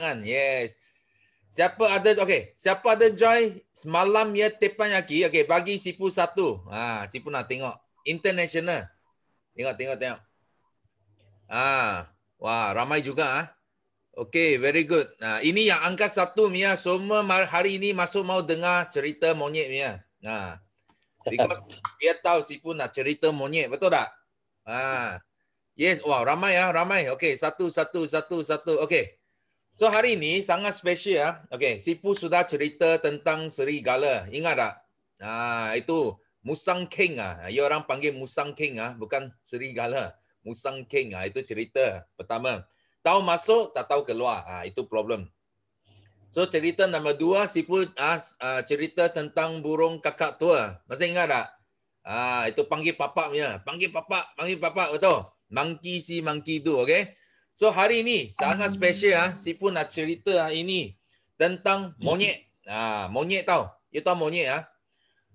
kan yes siapa ada okey siapa ada join semalam ya tepan yaki okey bagi sifu satu ha sifu nak tengok international tengok tengok tengok ah ha. wah ramai juga ah ha. okey very good nah ha. ini yang angkat satu mia semua hari ini masuk mau dengar cerita monyet mia nah ha. because dia tahu sifu nak cerita monyet betul tak ah ha. Yes, Wah ramai ya, ramai. Okey, satu, satu, satu, satu. Okey, So hari ini sangat special ya. Ah. Okey, Sipu sudah cerita tentang serigala. Ingat tak? Ah, itu Musang King ah. Ya orang panggil Musang King ah, bukan serigala. Musang King ah itu cerita pertama. Tahu masuk, tak tahu keluar. Ah, itu problem. So cerita nombor dua, Sipu ah, ah, cerita tentang burung kakak tua. Masih ingat tak? Ah, itu panggil papak punya. Panggil papak, panggil papak betul. Monkey si monkey tu, okey? So hari ini sangat special ah ha. Sipu nak cerita ah ini tentang monyet. Ha, monyet tau. You tahu monyet ah.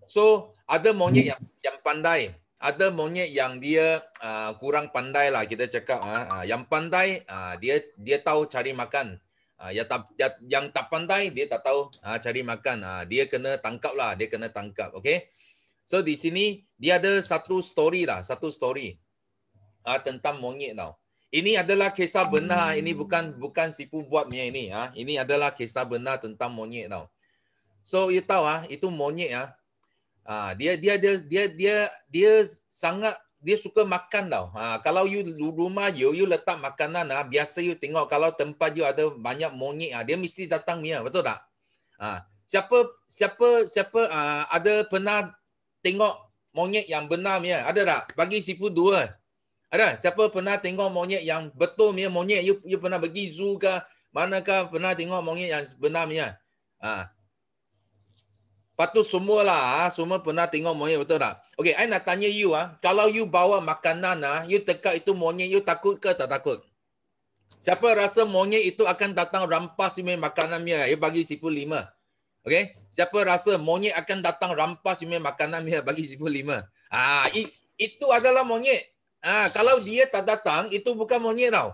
So ada monyet yang yang pandai. Ada monyet yang dia uh, kurang pandai lah kita cakap. Ha. Yang pandai uh, dia dia tahu cari makan. Ah yang tak yang, tak pandai dia tak tahu uh, cari makan. Uh, dia kena tangkap lah. Dia kena tangkap. Okay. So di sini dia ada satu story lah. Satu story uh, tentang monyet tau. Lah ini adalah kisah benar ini hmm. bukan bukan sipu buat ni ini Ah, ini adalah kisah benar tentang monyet tau so you tahu ah itu monyet ah ha, dia, dia dia dia dia dia sangat dia suka makan tau ha, kalau you rumah you you letak makanan ah biasa you tengok kalau tempat you ada banyak monyet ah dia mesti datang dia ah, betul tak ha, siapa siapa siapa uh, ada pernah tengok monyet yang benar dia ada tak bagi sipu dua ada siapa pernah tengok monyet yang betul punya monyet? You, you pernah pergi zoo ke? Manakah pernah tengok monyet yang sebenar punya? Ha. Lepas tu semualah, ha, semua pernah tengok monyet betul tak? Okay, saya nak tanya you, ah, kalau you bawa makanan, ah, you dekat itu monyet, you takut ke tak takut? Siapa rasa monyet itu akan datang rampas you makanan dia? You bagi sifu lima. Okay? Siapa rasa monyet akan datang rampas you makanan dia? Bagi sifu lima. Ah, it, itu adalah monyet. Ah, ha, kalau dia tak datang, itu bukan monyet tau.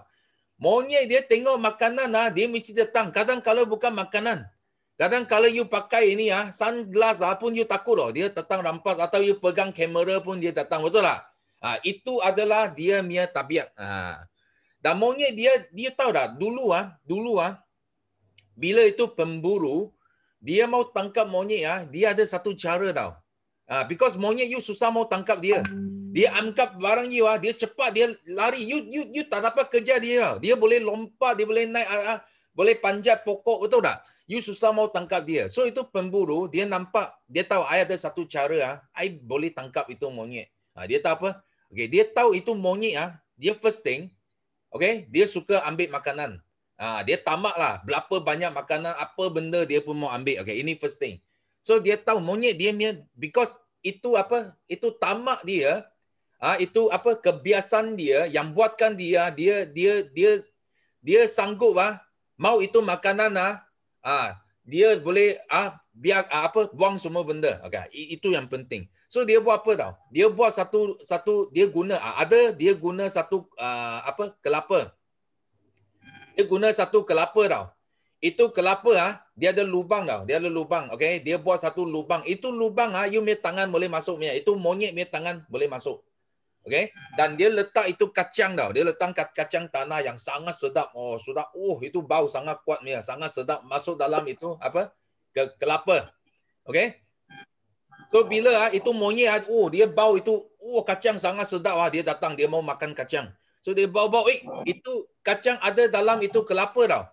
Monyet dia tengok makanan, ah, dia mesti datang. Kadang kalau bukan makanan. Kadang kalau you pakai ini, ah, sunglass ah, pun you takut. Oh. Dia datang rampas atau you pegang kamera pun dia datang. Betul tak? Ha, itu adalah dia punya tabiat. Ha. Dan monyet dia, dia tahu dah dulu ah, dulu ah, bila itu pemburu, dia mau tangkap monyet ah, dia ada satu cara tau. Ah, because monyet you susah mau tangkap dia dia angkat barang you ah, dia cepat dia lari you you you tak dapat kerja dia. Ah. Dia boleh lompat, dia boleh naik ah, ah, boleh panjat pokok betul tak? You susah mau tangkap dia. So itu pemburu dia nampak dia tahu I ada satu cara ah, I boleh tangkap itu monyet. Ah, dia tahu apa? Okay, dia tahu itu monyet ah. Dia first thing, okay, dia suka ambil makanan. Ah, dia tamak lah berapa banyak makanan apa benda dia pun mau ambil. Okay, ini first thing. So dia tahu monyet dia punya because itu apa? Itu tamak dia ah itu apa kebiasaan dia yang buatkan dia dia dia dia dia sanggup ah mau itu makanan ah ah dia boleh ah biar ah, apa buang semua benda okey itu yang penting so dia buat apa tau dia buat satu satu dia guna ah, ada dia guna satu ah, apa kelapa dia guna satu kelapa tau itu kelapa ah dia ada lubang tau dia ada lubang okey dia buat satu lubang itu lubang ah you me tangan boleh masuk punya itu monyet me tangan boleh masuk Okay, dan dia letak itu kacang tau. Dia letak kacang tanah yang sangat sedap. Oh, sudah. Uh, oh, itu bau sangat kuat dia. Sangat sedap masuk dalam itu apa? Ke kelapa. Okay. So bila ah itu monyet ah, oh dia bau itu oh kacang sangat sedap ah dia datang dia mau makan kacang. So dia bau-bau eh itu kacang ada dalam itu kelapa tau.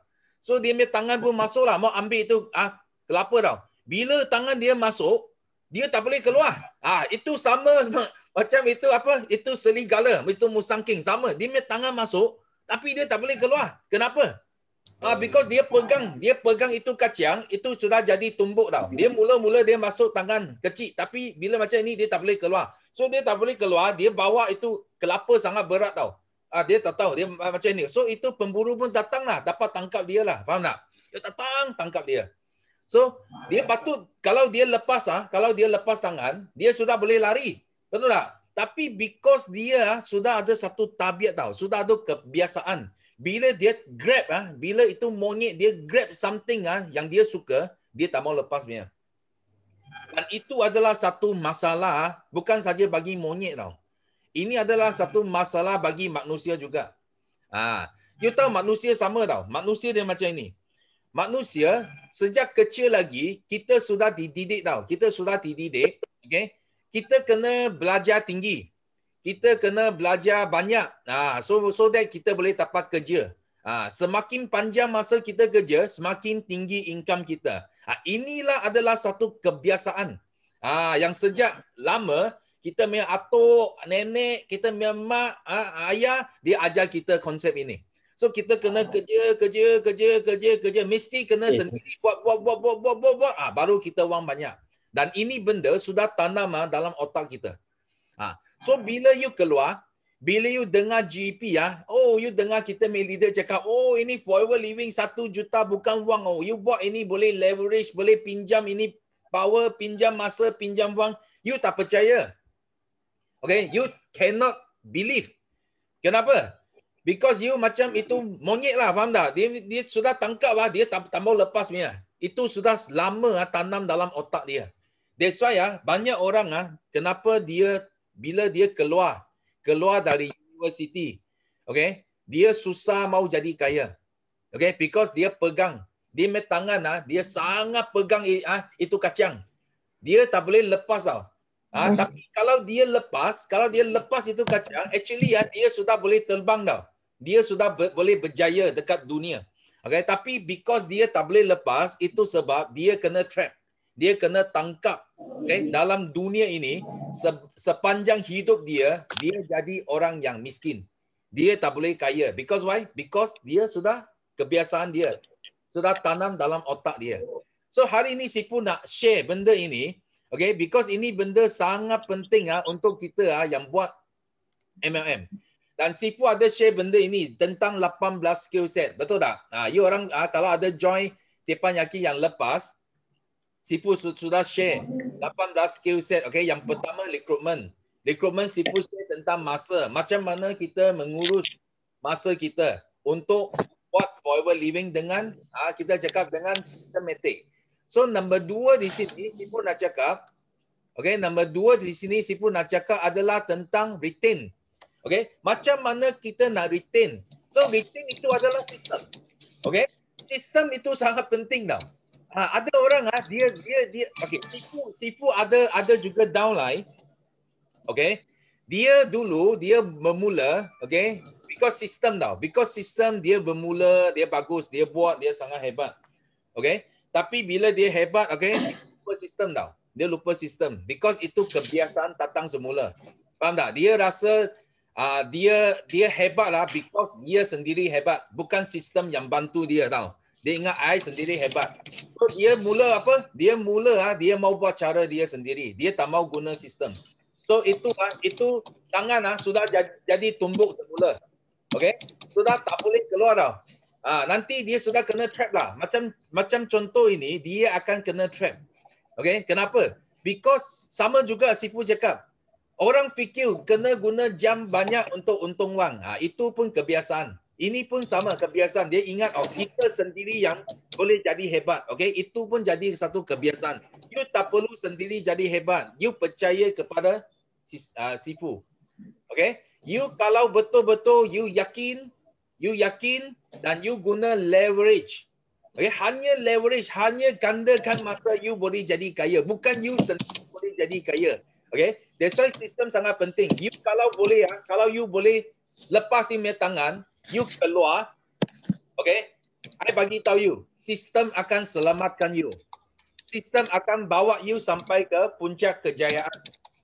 So dia punya tangan pun masuk lah mau ambil itu ah kelapa tau. Bila tangan dia masuk dia tak boleh keluar. Ah itu sama macam itu apa? Itu serigala, itu musang king sama. Dia punya tangan masuk tapi dia tak boleh keluar. Kenapa? Ah uh, because dia pegang, dia pegang itu kacang, itu sudah jadi tumbuk tau. Dia mula-mula dia masuk tangan kecil tapi bila macam ini dia tak boleh keluar. So dia tak boleh keluar, dia bawa itu kelapa sangat berat tau. Ah uh, dia tak tahu dia macam ni. So itu pemburu pun datang lah, dapat tangkap dia lah. Faham tak? Dia datang tangkap dia. So dia patut kalau dia lepas ah, kalau dia lepas tangan, dia sudah boleh lari. Betul tak? Tapi because dia ah, sudah ada satu tabiat tau, sudah ada kebiasaan. Bila dia grab ah, bila itu monyet dia grab something ah yang dia suka, dia tak mau lepas punya. Dan itu adalah satu masalah ah, bukan saja bagi monyet tau. Ini adalah satu masalah bagi manusia juga. Ah, you tahu manusia sama tau. Manusia dia macam ini. Manusia sejak kecil lagi kita sudah dididik tau. Kita sudah dididik, okay? kita kena belajar tinggi. Kita kena belajar banyak. Ah, so so that kita boleh dapat kerja. Ah, semakin panjang masa kita kerja, semakin tinggi income kita. Ah, inilah adalah satu kebiasaan. Ah, yang sejak lama kita punya atuk, nenek, kita punya mak, ayah, dia ajar kita konsep ini. So kita kena kerja, kerja, kerja, kerja, kerja. Mesti kena sendiri buat, buat, buat, buat, buat, buat. Ah, baru kita wang banyak. Dan ini benda sudah tanam ah, dalam otak kita. Ha. So bila you keluar, bila you dengar GP e ya, ah, oh you dengar kita main leader cakap, oh ini forever living satu juta bukan wang. Oh you buat ini boleh leverage, boleh pinjam ini power, pinjam masa, pinjam wang. You tak percaya. Okay, you cannot believe. Kenapa? Because you macam itu monyet lah, faham tak? Dia, dia sudah tangkap lah, dia tak, tak mau lepas punya. Itu sudah lama tanam dalam otak dia. That's why ah, banyak orang ah, kenapa dia bila dia keluar, keluar dari university, okay, dia susah mau jadi kaya. Okay, because dia pegang, dia met tangan ah, dia sangat pegang ah, itu kacang. Dia tak boleh lepas tau. Ah, hmm. tapi kalau dia lepas, kalau dia lepas itu kacang, actually ah, dia sudah boleh terbang tau. Dia sudah ber, boleh berjaya dekat dunia. Okay, tapi because dia tak boleh lepas, itu sebab dia kena trap dia kena tangkap okay, dalam dunia ini se- sepanjang hidup dia dia jadi orang yang miskin dia tak boleh kaya because why because dia sudah kebiasaan dia sudah tanam dalam otak dia so hari ini sipu nak share benda ini okay because ini benda sangat penting ah untuk kita ah yang buat MLM dan sipu ada share benda ini tentang 18 skill set betul tak ah you orang ah kalau ada join tepan yakin yang lepas Sifu sudah share 18 skill set. Okay, yang pertama recruitment. Recruitment Sifu share tentang masa. Macam mana kita mengurus masa kita untuk buat forever living dengan ah kita cakap dengan systematic. So number dua di sini Sifu nak cakap. Okay, number dua di sini Sifu nak cakap adalah tentang retain. Okay, macam mana kita nak retain. So retain itu adalah sistem. Okay, sistem itu sangat penting dah ha, ada orang ah ha, dia dia dia okey sifu sifu ada ada juga downline okey dia dulu dia bermula okey because system tau because system dia bermula dia bagus dia buat dia sangat hebat okey tapi bila dia hebat okey lupa sistem tau dia lupa sistem because itu kebiasaan datang semula faham tak dia rasa uh, dia dia hebat lah because dia sendiri hebat bukan sistem yang bantu dia tau dia ingat I sendiri hebat. So dia mula apa? Dia mula ah dia mau buat cara dia sendiri. Dia tak mau guna sistem. So itu ah itu tangan ah sudah jadi tumbuk semula. Okay, Sudah tak boleh keluar dah. Ah nanti dia sudah kena trap lah. Macam macam contoh ini dia akan kena trap. Okay, Kenapa? Because sama juga sipu cakap. Orang fikir kena guna jam banyak untuk untung wang. Ha, itu pun kebiasaan. Ini pun sama kebiasaan. Dia ingat oh kita sendiri yang boleh jadi hebat. Okay, itu pun jadi satu kebiasaan. You tak perlu sendiri jadi hebat. You percaya kepada uh, sifu. Okay, you kalau betul-betul you yakin, you yakin dan you guna leverage. Okay, hanya leverage, hanya gandakan masa you boleh jadi kaya. Bukan you sendiri boleh jadi kaya. Okay, that's why sistem sangat penting. You kalau boleh, ah, kalau you boleh lepas ini tangan, you keluar, okay, I bagi tahu you, sistem akan selamatkan you. Sistem akan bawa you sampai ke puncak kejayaan.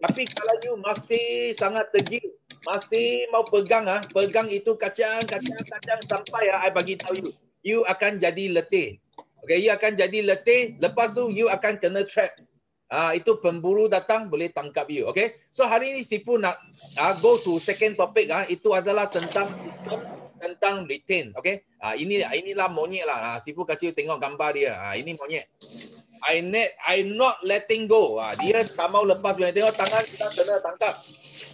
Tapi kalau you masih sangat tegil, masih mau pegang ah, pegang itu kacang, kacang, kacang sampai ah, I bagi tahu you, you akan jadi letih. Okay, you akan jadi letih. Lepas tu, you akan kena trap. Ah, itu pemburu datang boleh tangkap you. Okay, so hari ini Sipu nak ah go to second topic ah, itu adalah tentang sistem tentang retain. Okay. Ha, ini hmm. ini lah monyet lah. Ha, sifu kasih tengok gambar dia. Ha, ini monyet. I net, I not letting go. Ha, dia tak mau lepas. Bila tengok tangan kita kena tangkap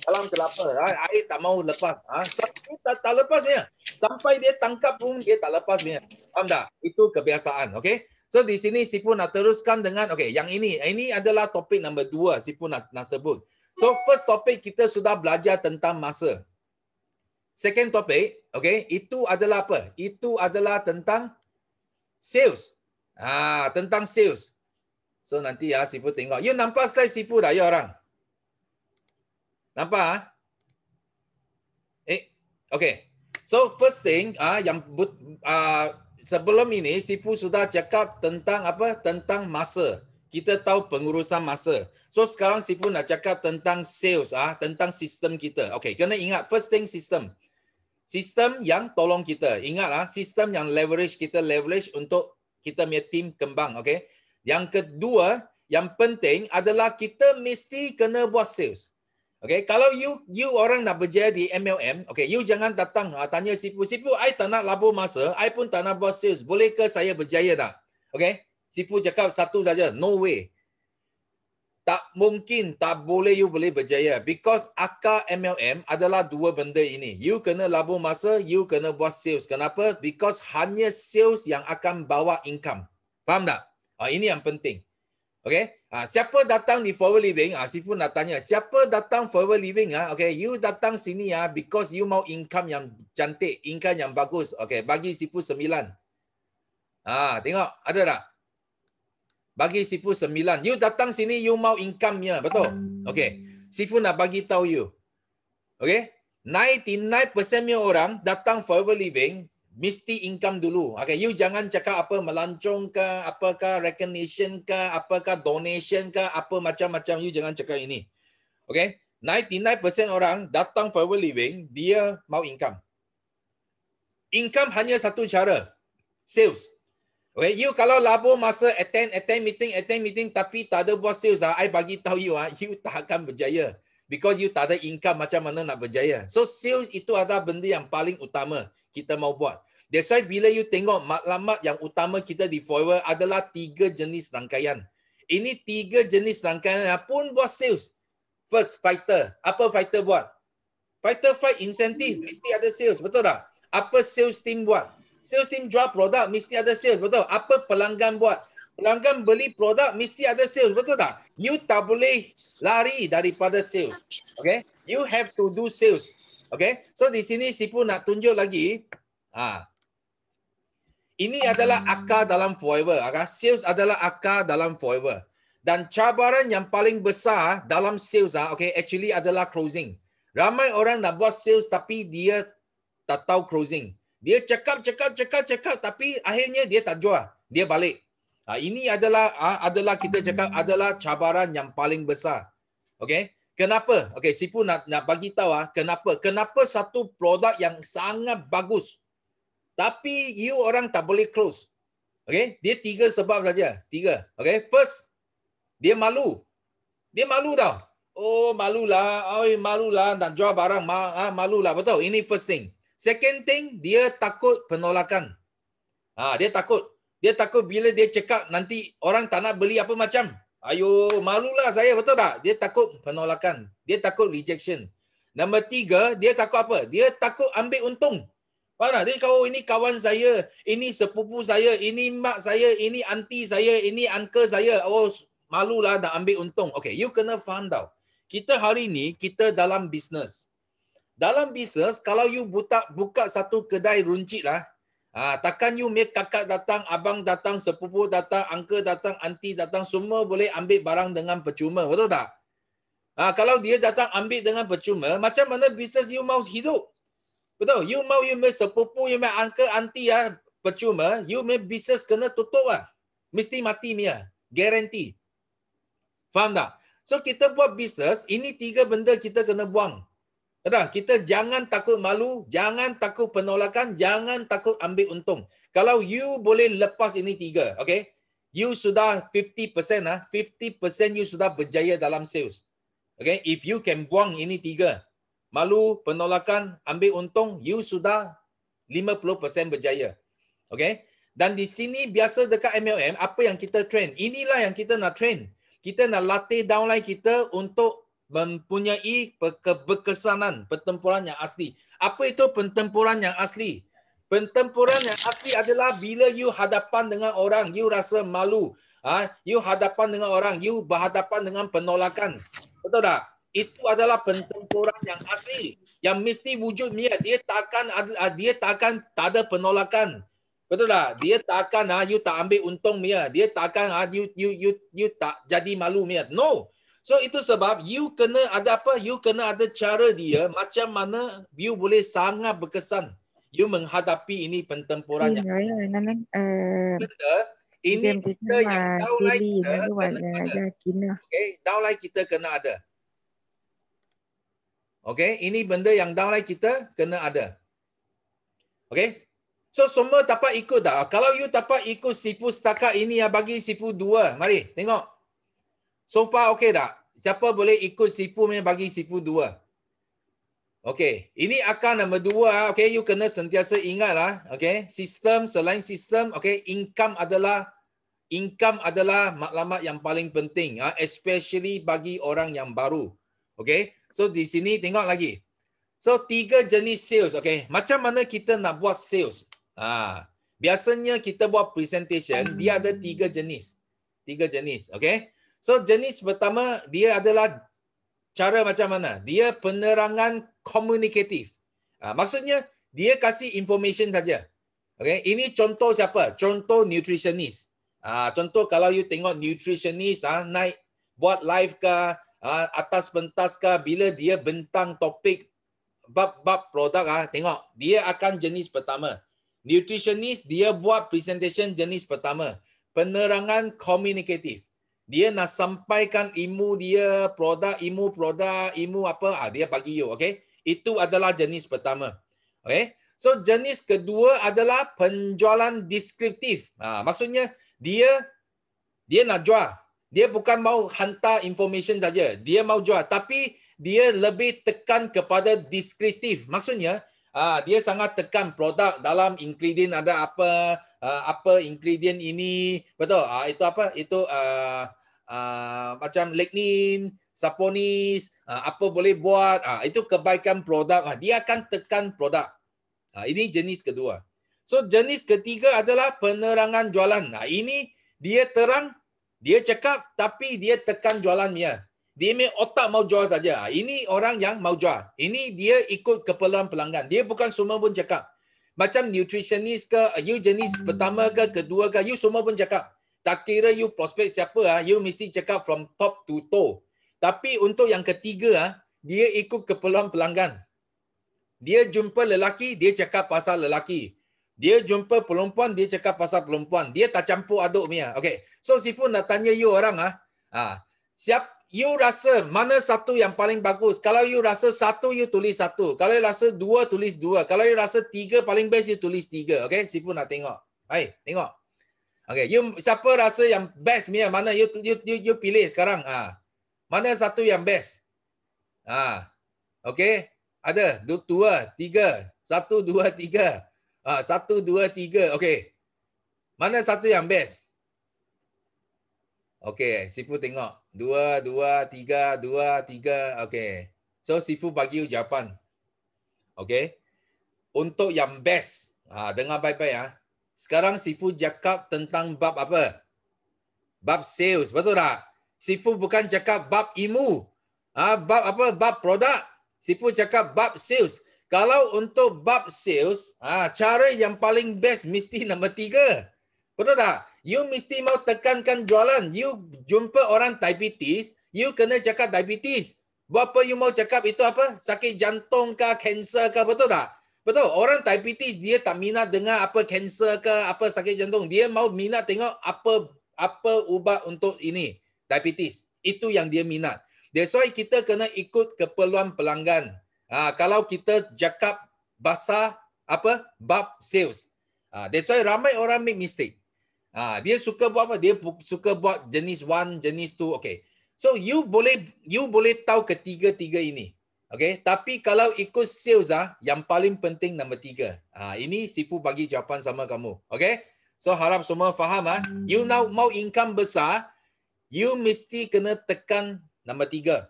dalam kelapa. Ha, I tak mau lepas. Ha, sampai tak, tak lepas dia. Sampai dia tangkap pun dia tak lepas dia. Faham tak? Itu kebiasaan. Okay. So di sini Sipu nak teruskan dengan okay, yang ini. Ini adalah topik nombor dua Sipu nak, nak sebut. So first topik kita sudah belajar tentang masa. Second topik, Okay, itu adalah apa? Itu adalah tentang sales. Ah, tentang sales. So nanti ya, sifu tengok. You nampak slide sifu dah, ya orang? Nampak? Ah? Eh, okay. So first thing, ah, yang but, ah, sebelum ini sifu sudah cakap tentang apa? Tentang masa. Kita tahu pengurusan masa. So sekarang sifu nak cakap tentang sales, ah, tentang sistem kita. Okay, kena ingat first thing sistem sistem yang tolong kita. Ingatlah, sistem yang leverage kita, leverage untuk kita punya tim kembang. Okay? Yang kedua, yang penting adalah kita mesti kena buat sales. Okay, kalau you you orang nak berjaya di MLM, okay, you jangan datang ha, tanya sipu. Sipu, I tak nak labur masa, I pun tak nak buat sales. bolehkah saya berjaya tak? Okay, sipu cakap satu saja, no way tak mungkin tak boleh you boleh berjaya because akar MLM adalah dua benda ini you kena labur masa you kena buat sales kenapa because hanya sales yang akan bawa income faham tak ah ini yang penting okey ah siapa datang di forward living ah sifu nak tanya siapa datang forward living ah okey you datang sini ah because you mau income yang cantik income yang bagus okey bagi sifu 9 ah tengok ada tak bagi sifu sembilan, You datang sini, you mau income-nya. Betul? Okay. Sifu nak bagi tahu you. Okay? Ninety nine 99% orang datang forever living, mesti income dulu. Okay, you jangan cakap apa melancong ke, apakah recognition ke, apakah donation ke, apa macam-macam. You jangan cakap ini. Okay? Ninety nine 99% orang datang forever living, dia mau income. Income hanya satu cara. Sales. Okay, you kalau labur masa attend attend meeting attend meeting tapi tak ada buat sales ah, I bagi tahu you ah, you tak akan berjaya because you tak ada income macam mana nak berjaya. So sales itu adalah benda yang paling utama kita mau buat. That's why bila you tengok maklumat yang utama kita di forward adalah tiga jenis rangkaian. Ini tiga jenis rangkaian pun buat sales. First, fighter. Apa fighter buat? Fighter fight incentive. Mesti ada sales. Betul tak? Apa sales team buat? Sales team jual produk, mesti ada sales. Betul? Apa pelanggan buat? Pelanggan beli produk, mesti ada sales. Betul tak? You tak boleh lari daripada sales. Okay? You have to do sales. Okay? So, di sini pun nak tunjuk lagi. Ha. Ini adalah akar dalam forever. Akar. Sales adalah akar dalam forever. Dan cabaran yang paling besar dalam sales, ha, okay, actually adalah closing. Ramai orang nak buat sales tapi dia tak tahu closing. Dia cakap, cakap, cakap, cakap tapi akhirnya dia tak jual. Dia balik. Ha, ini adalah ha, adalah kita cakap adalah cabaran yang paling besar. Okay, Kenapa? Okey, Sipu nak nak bagi tahu ah, kenapa? Kenapa satu produk yang sangat bagus tapi you orang tak boleh close. Okay, dia tiga sebab saja. Tiga. Okay, first dia malu. Dia malu tau. Oh, malulah. Oi, malulah nak jual barang. Ma, ah, malulah. Betul. Ini first thing. Second thing, dia takut penolakan. Ha, dia takut. Dia takut bila dia cakap nanti orang tak nak beli apa macam. Ayo, malulah saya. Betul tak? Dia takut penolakan. Dia takut rejection. Nombor tiga, dia takut apa? Dia takut ambil untung. Faham tak? Dia oh, ini kawan saya, ini sepupu saya, ini mak saya, ini aunty saya, ini uncle saya. Oh, malulah nak ambil untung. Okay, you kena faham tau. Kita hari ni, kita dalam business dalam bisnes kalau you buta, buka satu kedai runcit lah ha, takkan you make kakak datang abang datang sepupu datang uncle datang aunty datang semua boleh ambil barang dengan percuma betul tak ha, kalau dia datang ambil dengan percuma macam mana bisnes you mau hidup betul you mau you make sepupu you make uncle aunty ya lah, percuma you make bisnes kena tutup lah mesti mati ni mia lah. guarantee faham tak So kita buat bisnes, ini tiga benda kita kena buang. Sudah, kita jangan takut malu, jangan takut penolakan, jangan takut ambil untung. Kalau you boleh lepas ini tiga, okay? You sudah 50% ah, 50% you sudah berjaya dalam sales. Okay, if you can buang ini tiga, malu, penolakan, ambil untung, you sudah 50% berjaya. Okay? Dan di sini biasa dekat MLM, apa yang kita train? Inilah yang kita nak train. Kita nak latih downline kita untuk mempunyai kebekesanan pertempuran yang asli. Apa itu pertempuran yang asli? Pertempuran yang asli adalah bila you hadapan dengan orang, you rasa malu. Ha? You hadapan dengan orang, you berhadapan dengan penolakan. Betul tak? Itu adalah pertempuran yang asli. Yang mesti wujud dia, ah, dia takkan ada, dia takkan tak ada penolakan. Betul tak? Dia takkan ha, ah, you tak ambil untung dia. Dia takkan ha, ah, you, you, you, you tak jadi malu dia. No. So itu sebab you kena ada apa? You kena ada cara dia macam mana you boleh sangat berkesan you menghadapi ini pertempuran yang ya, ya, eh, benda ini kita yang downline kita lah, kena ada. Okay, downline kita kena ada. Okay, ini benda yang downline kita kena ada. Okay, So semua dapat ikut dah. Kalau you dapat ikut sifu setakat ini ya bagi sifu dua. Mari tengok. So far okey tak? Siapa boleh ikut sifu punya bagi sifu dua. Okey, ini akar nombor dua. Ah. Okey, you kena sentiasa ingat lah. Okey, sistem selain sistem. Okey, income adalah income adalah maklumat yang paling penting. Ah. especially bagi orang yang baru. Okey, so di sini tengok lagi. So tiga jenis sales. Okey, macam mana kita nak buat sales? Ah, biasanya kita buat presentation. Dia ada tiga jenis. Tiga jenis. Okey. So jenis pertama dia adalah cara macam mana? Dia penerangan komunikatif. Ha, maksudnya dia kasih information saja. Okay, ini contoh siapa? Contoh nutritionist. Ha, contoh kalau you tengok nutritionist ah naik buat live ke atas pentas ke bila dia bentang topik bab-bab produk ah tengok dia akan jenis pertama. Nutritionist dia buat presentation jenis pertama. Penerangan komunikatif dia nak sampaikan ilmu dia, produk ilmu, produk ilmu apa, ah, dia bagi you, okay? Itu adalah jenis pertama. Okay? So jenis kedua adalah penjualan deskriptif. Ah, maksudnya dia dia nak jual. Dia bukan mau hantar information saja. Dia mau jual. Tapi dia lebih tekan kepada deskriptif. Maksudnya ah, dia sangat tekan produk dalam ingredient ada apa, ah, apa ingredient ini betul uh, itu apa itu uh, Ah, macam lignin, saponis, uh, apa boleh buat, uh, itu kebaikan produk. Uh, dia akan tekan produk. Uh, ini jenis kedua. So jenis ketiga adalah penerangan jualan. Nah, ini dia terang, dia cakap tapi dia tekan jualannya. Dia main otak mau jual saja. Ini orang yang mau jual. Ini dia ikut keperluan pelanggan. Dia bukan semua pun cakap. Macam nutritionist ke, you jenis pertama ke, kedua ke, you semua pun cakap tak kira you prospect siapa ah, you mesti cakap from top to toe. Tapi untuk yang ketiga ah, dia ikut keperluan pelanggan. Dia jumpa lelaki, dia cakap pasal lelaki. Dia jumpa perempuan, dia cakap pasal perempuan. Dia tak campur aduk punya. Okay. So Sifu nak tanya you orang ah, ah siap you rasa mana satu yang paling bagus? Kalau you rasa satu, you tulis satu. Kalau you rasa dua, tulis dua. Kalau you rasa tiga paling best, you tulis tiga. Okay, Sifu nak tengok. Hai, tengok. Okay, you siapa rasa yang best Mia Mana you, you you you pilih sekarang? Ah. Mana satu yang best? Ah. Okay. Ada dua, tiga, satu, dua, tiga. Ah, satu, dua, tiga. Okay. Mana satu yang best? Okay, Sifu tengok. Dua, dua, tiga, dua, tiga. Okay. So, Sifu bagi you jawapan. Okay. Untuk yang best. Ah, dengar baik-baik. Ah. Sekarang Sifu cakap tentang bab apa? Bab sales, betul tak? Sifu bukan cakap bab ilmu. Ha, bab apa? Bab produk. Sifu cakap bab sales. Kalau untuk bab sales, ha, cara yang paling best mesti nombor tiga. Betul tak? You mesti mau tekankan jualan. You jumpa orang diabetes, you kena cakap diabetes. Buat apa you mau cakap itu apa? Sakit jantung kah kanser kah betul tak? Betul. Orang diabetes dia tak minat dengar apa kanser ke apa sakit jantung. Dia mau minat tengok apa apa ubat untuk ini diabetes. Itu yang dia minat. That's why kita kena ikut keperluan pelanggan. Ha, kalau kita cakap bahasa apa bab sales. Ha, that's why ramai orang make mistake. Ha, dia suka buat apa? Dia suka buat jenis one, jenis two. Okay. So you boleh you boleh tahu ketiga-tiga ini. Okay, tapi kalau ikut sales ah, yang paling penting nombor tiga. Ha, ini Sifu bagi jawapan sama kamu. Okay, so harap semua faham ah. You now mau income besar, you mesti kena tekan nombor tiga.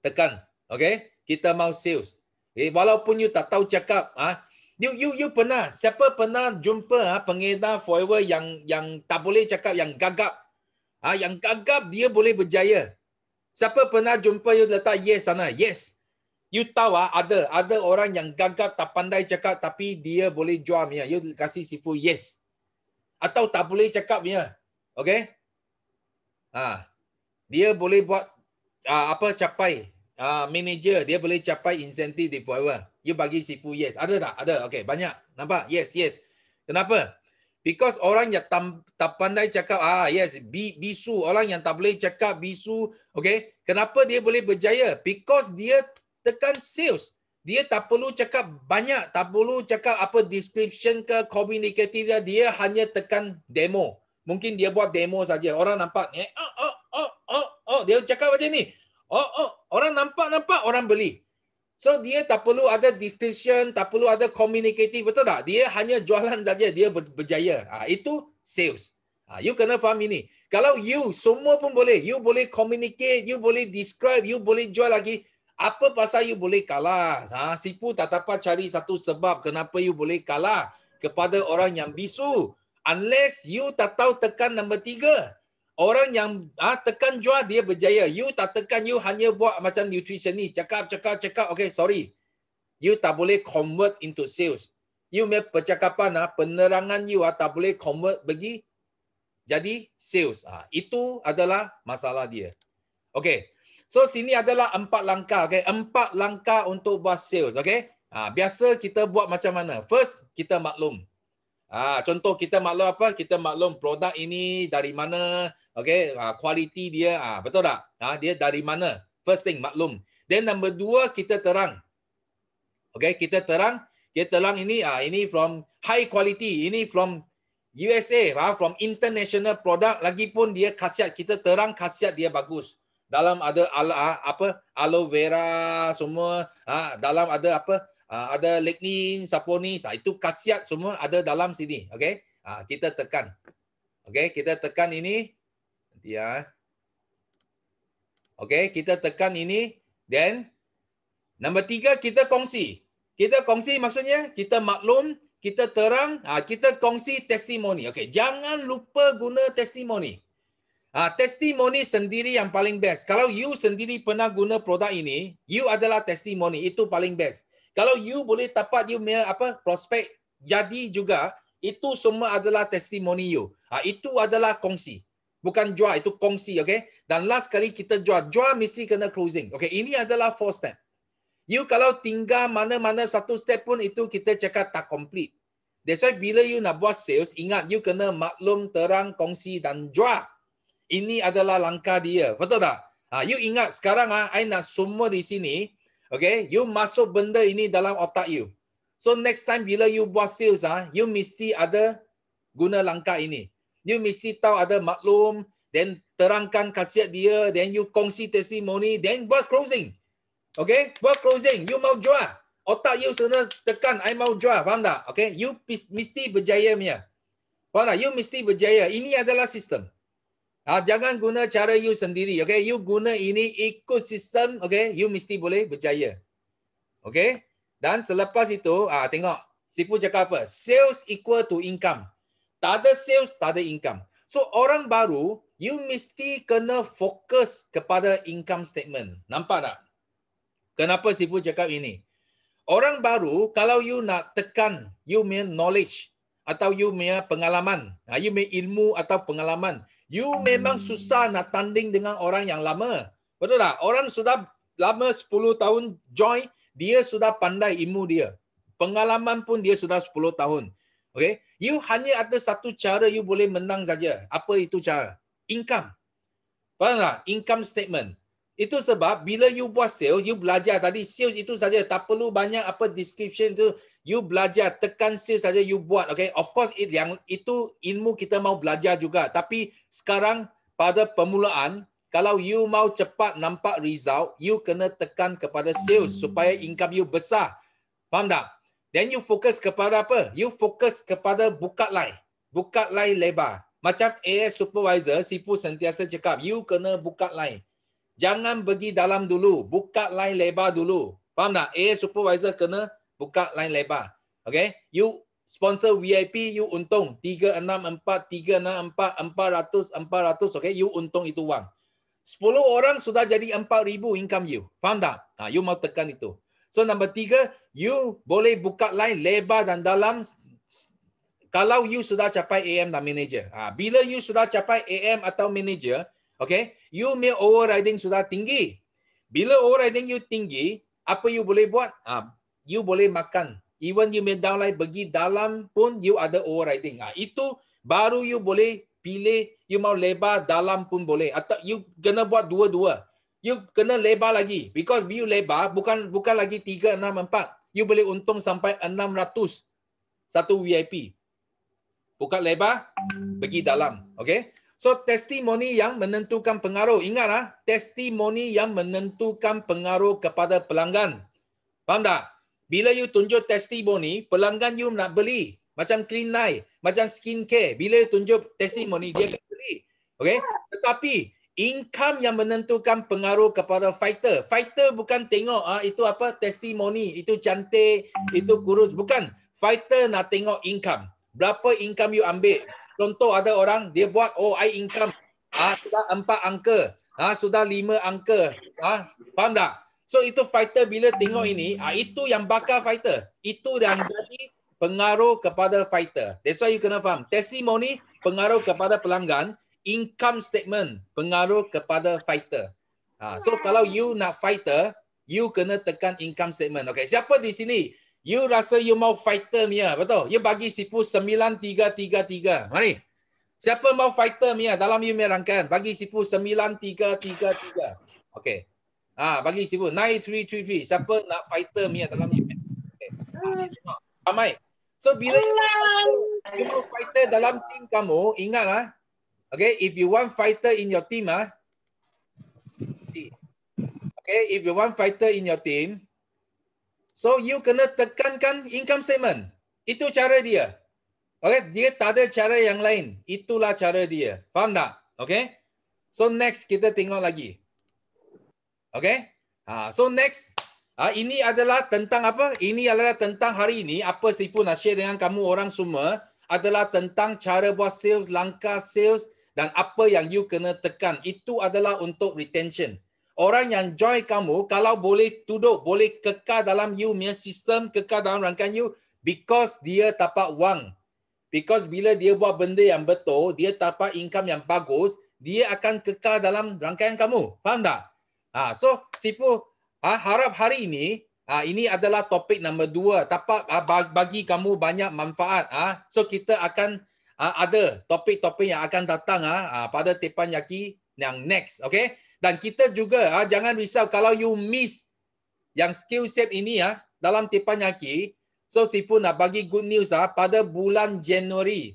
Tekan, okay? Kita mau sales. Okay? Eh, walaupun you tak tahu cakap ah, you you you pernah siapa pernah jumpa ah, pengedar forever yang yang tak boleh cakap yang gagap ah, yang gagap dia boleh berjaya. Siapa pernah jumpa you letak yes sana? Yes. You tahu ah, ada. Ada orang yang gagap tak pandai cakap tapi dia boleh jual mia. You kasih sifu yes. Atau tak boleh cakap mia. Okay? Ha. Dia boleh buat uh, apa capai. Uh, manager, dia boleh capai insentif di forever. You bagi sifu yes. Ada tak? Ada. Okay, banyak. Nampak? Yes, yes. Kenapa? Kenapa? Because orang yang tak, tak pandai cakap, ah yes, bisu. Orang yang tak boleh cakap bisu. Okay. Kenapa dia boleh berjaya? Because dia tekan sales. Dia tak perlu cakap banyak. Tak perlu cakap apa description ke communicative dia. Dia hanya tekan demo. Mungkin dia buat demo saja. Orang nampak, eh, oh, oh, oh, oh, oh. Dia cakap macam ni. Oh, oh. Orang nampak, nampak. Orang beli. So dia tak perlu ada distinction, tak perlu ada communicative, betul tak? Dia hanya jualan saja, dia berjaya. Ha, itu sales. Ha, you kena faham ini. Kalau you semua pun boleh, you boleh communicate, you boleh describe, you boleh jual lagi, apa pasal you boleh kalah? Ha, sipu tak dapat cari satu sebab kenapa you boleh kalah kepada orang yang bisu. Unless you tak tahu tekan nombor tiga. Orang yang ha, tekan jual dia berjaya. You tak tekan you hanya buat macam nutrition ni. Cakap, cakap, cakap. Okay, sorry. You tak boleh convert into sales. You punya percakapan, ha, penerangan you ha, tak boleh convert bagi jadi sales. Ha, itu adalah masalah dia. Okay. So, sini adalah empat langkah. Okay. Empat langkah untuk buat sales. Okay. Ha, biasa kita buat macam mana? First, kita maklum. Ah, contoh kita maklum apa? Kita maklum produk ini dari mana? Okay, ah, ha, quality dia ah, betul tak? Ah, dia dari mana? First thing maklum. Then number dua kita terang. Okay, kita terang. Kita terang ini ah ini from high quality. Ini from USA, ah, from international product. Lagipun dia khasiat kita terang khasiat dia bagus dalam ada ala, apa aloe vera semua ah dalam ada apa Ah, ada lignin, saponis, ah, itu khasiat semua ada dalam sini. Okey. Ah, kita tekan. Okay, kita tekan ini. Nanti ya. Okey, kita tekan ini. Then, nombor tiga, kita kongsi. Kita kongsi maksudnya, kita maklum, kita terang, kita kongsi testimoni. Okay, jangan lupa guna testimoni. Ah, testimoni sendiri yang paling best. Kalau you sendiri pernah guna produk ini, you adalah testimoni. Itu paling best kalau you boleh dapat you punya apa prospek jadi juga itu semua adalah testimoni you ha, itu adalah kongsi bukan jual itu kongsi okey dan last kali kita jual jual mesti kena closing okey ini adalah four step you kalau tinggal mana-mana satu step pun itu kita cakap tak complete That's why bila you nak buat sales, ingat you kena maklum, terang, kongsi dan jual. Ini adalah langkah dia. Betul tak? Ha, you ingat sekarang ah, I nak semua di sini, Okay, you masuk benda ini dalam otak you. So next time bila you buat sales, ah, you mesti ada guna langkah ini. You mesti tahu ada maklum, then terangkan kasihat dia, then you kongsi testimoni, then buat closing. Okay, buat closing. You mau jual. Otak you sana tekan, I mau jual. Faham tak? Okay, you mesti berjaya punya. Faham tak? You mesti berjaya. Ini adalah sistem. Ha, jangan guna cara you sendiri. Okay? You guna ini ikut sistem. Okay? You mesti boleh berjaya. Okay? Dan selepas itu, ah ha, tengok. Sipu cakap apa? Sales equal to income. Tak ada sales, tak ada income. So orang baru, you mesti kena fokus kepada income statement. Nampak tak? Kenapa Sipu cakap ini? Orang baru, kalau you nak tekan, you mean knowledge atau you mean pengalaman, ah, you mean ilmu atau pengalaman, you memang susah nak tanding dengan orang yang lama. Betul tak? Orang sudah lama 10 tahun join, dia sudah pandai ilmu dia. Pengalaman pun dia sudah 10 tahun. Okay? You hanya ada satu cara you boleh menang saja. Apa itu cara? Income. Faham tak? Income statement. Itu sebab bila you buat sales, you belajar tadi sales itu saja tak perlu banyak apa description tu. You belajar tekan sales saja you buat. Okay, of course it, yang itu ilmu kita mau belajar juga. Tapi sekarang pada permulaan kalau you mau cepat nampak result, you kena tekan kepada sales supaya income you besar. Faham tak? Then you fokus kepada apa? You fokus kepada buka line. Buka line lebar. Macam AS supervisor, sipu sentiasa cakap, you kena buka line jangan pergi dalam dulu. Buka line lebar dulu. Faham tak? Eh, supervisor kena buka line lebar. Okay? You sponsor VIP, you untung. 364, 364, 400, 400. Okay? You untung itu wang. 10 orang sudah jadi 4,000 income you. Faham tak? Ha, you mau tekan itu. So, number tiga, you boleh buka line lebar dan dalam kalau you sudah capai AM dan manager. Ha, bila you sudah capai AM atau manager, Okay? You may overriding sudah tinggi. Bila overriding you tinggi, apa you boleh buat? Ah, you boleh makan. Even you may downline bagi dalam pun you ada overriding. Ah, itu baru you boleh pilih you mau lebar dalam pun boleh. Atau you kena buat dua-dua. You kena lebar lagi. Because you lebar bukan bukan lagi 3, 6, 4. You boleh untung sampai 600 satu VIP. Buka lebar, pergi dalam. Okay? So testimoni yang menentukan pengaruh. ingatlah testimoni yang menentukan pengaruh kepada pelanggan. Faham tak? Bila you tunjuk testimoni, pelanggan you nak beli. Macam clean night, macam skin care. Bila you tunjuk testimoni, dia akan beli. Okay? Tetapi, income yang menentukan pengaruh kepada fighter. Fighter bukan tengok ah itu apa testimoni, itu cantik, itu kurus. Bukan. Fighter nak tengok income. Berapa income you ambil? contoh ada orang dia buat oh I income ah ha, sudah empat angka ah ha, sudah lima angka ah ha, faham tak so itu fighter bila tengok ini ah ha, itu yang bakar fighter itu yang jadi pengaruh kepada fighter that's why you kena faham testimoni pengaruh kepada pelanggan income statement pengaruh kepada fighter ah ha, so kalau you nak fighter you kena tekan income statement Okay siapa di sini You rasa you mau fighter Mia, ya, betul? You bagi sipu 9333. Mari. Siapa mau fighter Mia ya, dalam you merangkan? Bagi sipu 9333. Okay. Ah, bagi sipu 9333. Siapa nak fighter Mia ya, dalam you? Okey. Ah, Amai. So bila you mau fighter dalam team kamu, ingatlah. Okay, if you want fighter in your team ah. Okay, if you want fighter in your team, So you kena tekankan income statement. Itu cara dia. Okay, dia tak ada cara yang lain. Itulah cara dia. Faham tak? Okay. So next kita tengok lagi. Okay. Ha, so next. Ha, ini adalah tentang apa? Ini adalah tentang hari ini. Apa Sifu nak share dengan kamu orang semua adalah tentang cara buat sales, langkah sales dan apa yang you kena tekan. Itu adalah untuk Retention orang yang join kamu kalau boleh duduk boleh kekal dalam you punya sistem kekal dalam rangkaian you because dia dapat wang because bila dia buat benda yang betul dia dapat income yang bagus dia akan kekal dalam rangkaian kamu faham tak ha, so sipu ha, harap hari ini ha, ini adalah topik nombor dua. Dapat ha, bagi kamu banyak manfaat. Ha. So, kita akan ha, ada topik-topik yang akan datang ha, ha pada Tepan Yaki yang next. Okay? dan kita juga ah jangan risau kalau you miss yang skill set ini ya ha, dalam tepanyaki so sipu nak bagi good news ah pada bulan Januari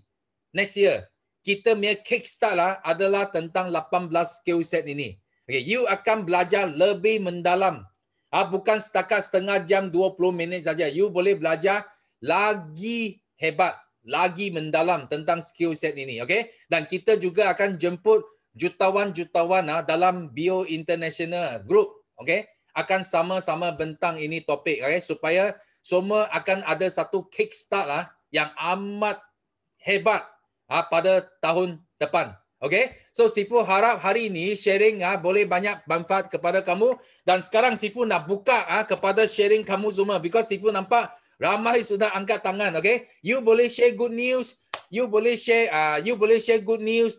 next year kita punya kick lah adalah tentang 18 skill set ini okay you akan belajar lebih mendalam ah bukan setakat setengah jam 20 minit saja you boleh belajar lagi hebat lagi mendalam tentang skill set ini okay dan kita juga akan jemput jutawan-jutawan ah, dalam Bio International Group okay, akan sama-sama bentang ini topik okay, supaya semua akan ada satu kickstart lah yang amat hebat ah, pada tahun depan. Okay, so Sipu harap hari ini sharing ah, boleh banyak manfaat kepada kamu dan sekarang Sipu nak buka ah, kepada sharing kamu semua because Sipu nampak ramai sudah angkat tangan. Okay, you boleh share good news, you boleh share, ah, you boleh share good news.